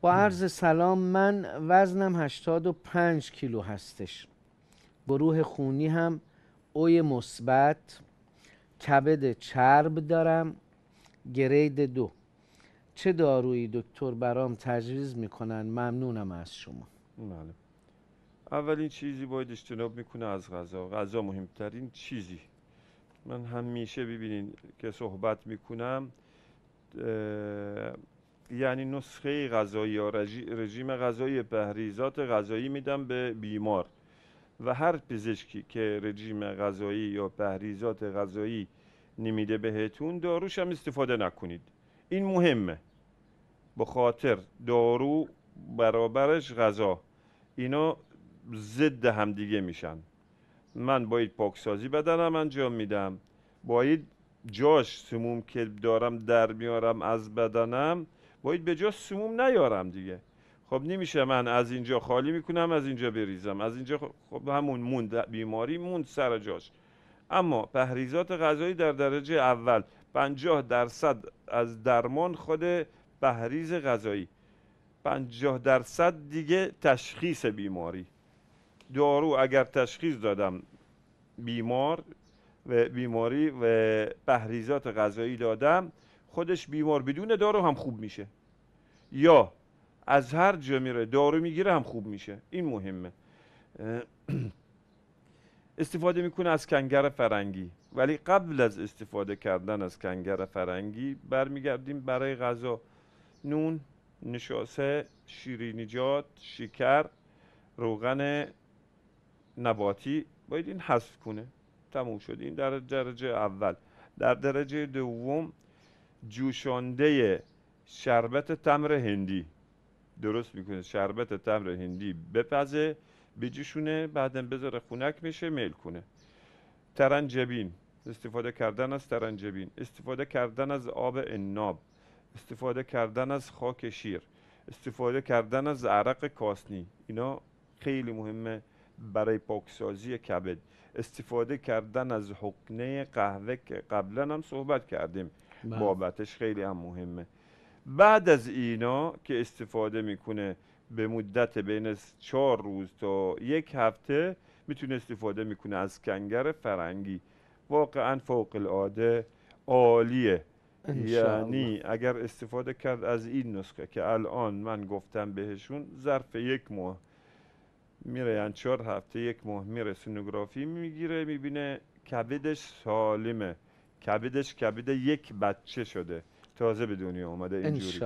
با عرض سلام من وزنم 85 کیلو هستش گروه خونی هم اوی مثبت کبد چرب دارم گرید دو چه دارویی دکتر برام تجویز میکنن ممنونم از شما بله اولین چیزی باید اجتناب میکنه از غذا غذا مهمترین چیزی من همیشه ببینین که صحبت میکنم یعنی نسخه غذایی یا رژیم غذایی پهریزات غذایی میدم به بیمار و هر پزشکی که رژیم غذایی یا پهریزات غذایی نمیده بهتون داروش هم استفاده نکنید این مهمه به خاطر دارو برابرش غذا اینا ضد هم دیگه میشن من باید پاکسازی بدنم انجام میدم باید جاش سموم که دارم در میارم از بدنم باید به جا سموم نیارم دیگه خب نمیشه من از اینجا خالی میکنم از اینجا بریزم از اینجا خب-, خب همون موند بیماری موند سر جاش اما پهریزات غذایی در درجه اول 50 درصد از درمان خود پهریز غذایی 50 درصد دیگه تشخیص بیماری دارو اگر تشخیص دادم بیمار و بیماری و پهریزات غذایی دادم خودش بیمار بدون دارو هم خوب میشه یا از هر جا میره دارو میگیره هم خوب میشه این مهمه استفاده میکنه از کنگر فرنگی ولی قبل از استفاده کردن از کنگر فرنگی برمیگردیم برای غذا نون نشاسه شیرینیجات شکر روغن نباتی باید این حذف کنه تموم شد این در درجه اول در درجه دوم جوشانده شربت تمر هندی درست میکنه شربت تمر هندی بپزه بجوشونه بعدم بذاره خونک میشه میل کنه ترنجبین استفاده کردن از ترنجبین استفاده کردن از آب اناب استفاده کردن از خاک شیر استفاده کردن از عرق کاسنی اینا خیلی مهمه برای پاکسازی کبد استفاده کردن از حقنه قهوه که قبلا هم صحبت کردیم بله. بابتش خیلی هم مهمه بعد از اینا که استفاده میکنه به مدت بین چهار روز تا یک هفته میتونه استفاده میکنه از کنگر فرنگی واقعا فوق العاده عالیه یعنی اگر استفاده کرد از این نسخه که الان من گفتم بهشون ظرف یک ماه میره یعنی چهار هفته یک ماه میره سونوگرافی میگیره میبینه کبدش سالمه کبدش کبد یک بچه شده تازه به دنیا اومده اینجوری